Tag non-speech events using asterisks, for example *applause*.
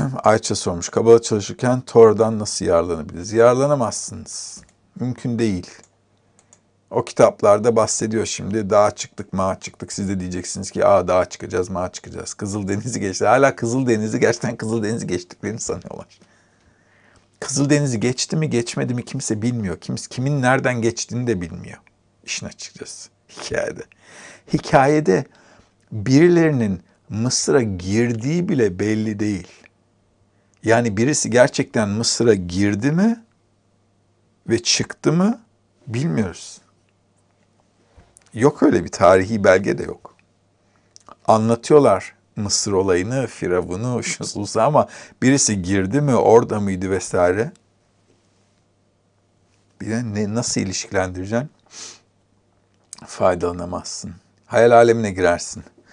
*clears throat* Ayça sormuş. Kabala çalışırken Tora'dan nasıl yararlanabiliriz? Yararlanamazsınız. Mümkün değil. O kitaplarda bahsediyor şimdi. Dağa çıktık, mağa çıktık. Siz de diyeceksiniz ki aa dağa çıkacağız, mağa çıkacağız. Kızıl Denizi geçti. Hala Kızıl Denizi gerçekten Kızıl Denizi geçtiklerini sanıyorlar. Kızıl Denizi geçti mi geçmedi mi kimse bilmiyor. Kimse, kimin nereden geçtiğini de bilmiyor. İşin açıkçası hikayede. Hikayede birilerinin Mısır'a girdiği bile belli değil. Yani birisi gerçekten Mısır'a girdi mi ve çıktı mı bilmiyoruz. Yok öyle bir tarihi belge de yok. Anlatıyorlar Mısır olayını, Firavun'u, Şususa ama birisi girdi mi, orada mıydı vesaire. Bilen ne, nasıl ilişkilendireceksin? Faydalanamazsın. Hayal alemine girersin.